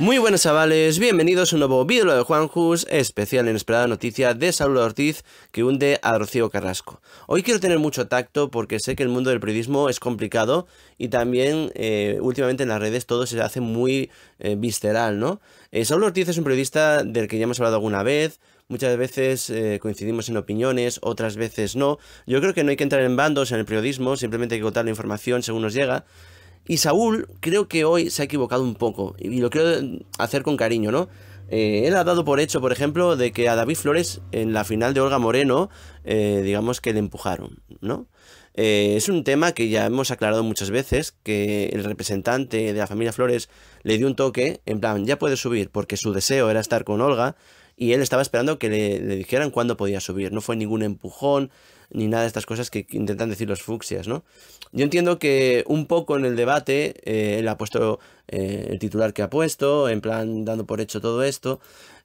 Muy buenos chavales, bienvenidos a un nuevo vídeo de Juan Juanjus, especial e inesperada noticia de Saúl Ortiz que hunde a Rocío Carrasco. Hoy quiero tener mucho tacto porque sé que el mundo del periodismo es complicado y también eh, últimamente en las redes todo se hace muy eh, visceral, ¿no? Eh, Ortiz es un periodista del que ya hemos hablado alguna vez, muchas veces eh, coincidimos en opiniones, otras veces no. Yo creo que no hay que entrar en bandos en el periodismo, simplemente hay que contar la información según nos llega. Y Saúl creo que hoy se ha equivocado un poco, y lo quiero hacer con cariño, ¿no? Eh, él ha dado por hecho, por ejemplo, de que a David Flores en la final de Olga Moreno, eh, digamos que le empujaron, ¿no? Eh, es un tema que ya hemos aclarado muchas veces, que el representante de la familia Flores le dio un toque, en plan, ya puede subir, porque su deseo era estar con Olga, y él estaba esperando que le, dijeran cuándo podía subir. No fue ningún empujón ni nada de estas cosas que intentan decir los fucsias, ¿no? Yo entiendo que un poco en el debate eh, él ha puesto eh, el titular que ha puesto, en plan dando por hecho todo esto,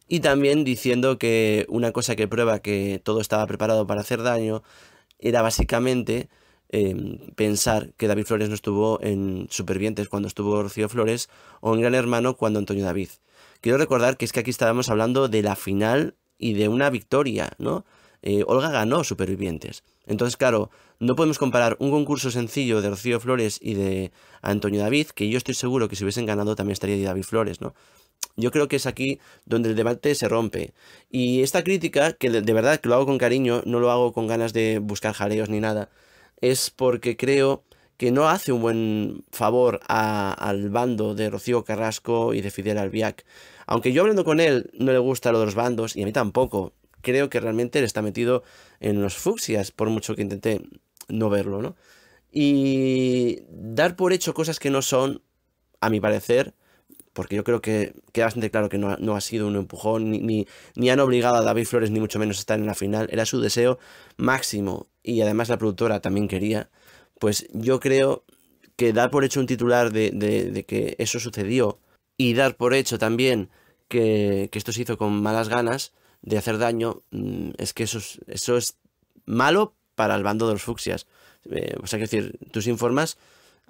y también diciendo que una cosa que prueba que todo estaba preparado para hacer daño era básicamente Em, pensar que David Flores no estuvo en Supervivientes cuando estuvo Rocío Flores o en Gran Hermano cuando Antonio David. Quiero recordar que es que aquí estábamos hablando de la final y de una victoria, ¿no? Eh, Olga ganó Supervivientes. Entonces, claro, no podemos comparar un concurso sencillo de Rocío Flores y de Antonio David, que yo estoy seguro que si hubiesen ganado también estaría de David Flores, ¿no? Yo creo que es aquí donde el debate se rompe. Y esta crítica, que de verdad que lo hago con cariño, no lo hago con ganas de buscar jareos ni nada, es porque creo que no hace un buen favor al bando de Rocío Carrasco y de Fidel Albiac. Aunque yo hablando con él no le gusta lo de los bandos, y a mí tampoco, creo que realmente él está metido en los fucsias, por mucho que intenté no verlo, ¿no? Y dar por hecho cosas que no son, a mi parecer, porque yo creo que queda bastante claro que no ha, sido un empujón, ni, ni, ni, han obligado a David Flores, ni mucho menos a estar en la final, era su deseo máximo y además la productora también quería, pues yo creo que dar por hecho un titular de, de, que eso sucedió y dar por hecho también que, que, esto se hizo con malas ganas de hacer daño, mm, es que eso es, eso es malo para el bando de los fucsias. Eh, o sea, que decir, tus informas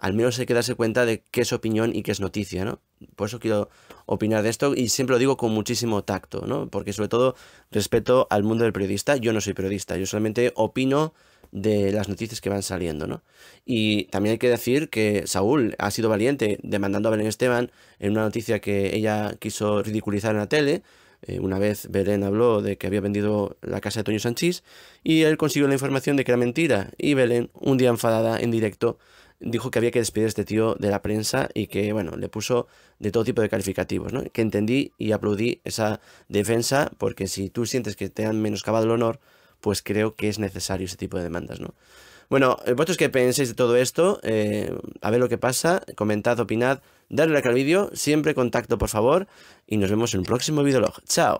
al menos hay que darse cuenta de qué es opinión y qué es noticia, ¿no? Por eso quiero opinar de esto y siempre lo digo con muchísimo tacto, ¿no? Porque sobre todo respeto al mundo del periodista, yo no soy periodista, yo solamente opino de las noticias que van saliendo, ¿no? Y también hay que decir que Saúl ha sido valiente demandando a Belén Esteban en una noticia que ella quiso ridiculizar en la tele. Eh, una vez Belén habló de que había vendido la casa de Toño Sanchís y él consiguió la información de que era mentira. Y Belén, un día enfadada en directo, dijo que había que despedir a este tío de la prensa y que, bueno, le puso de todo tipo de calificativos, ¿no? Que entendí y aplaudí esa defensa porque si tú sientes que te han menoscabado el honor, pues creo que es necesario ese tipo de demandas, ¿no? Bueno, vosotros es que penséis de todo esto, eh, a ver lo que pasa, comentad, opinad, darle like al vídeo, siempre contacto por favor y nos vemos en un próximo videolog. ¡Chao!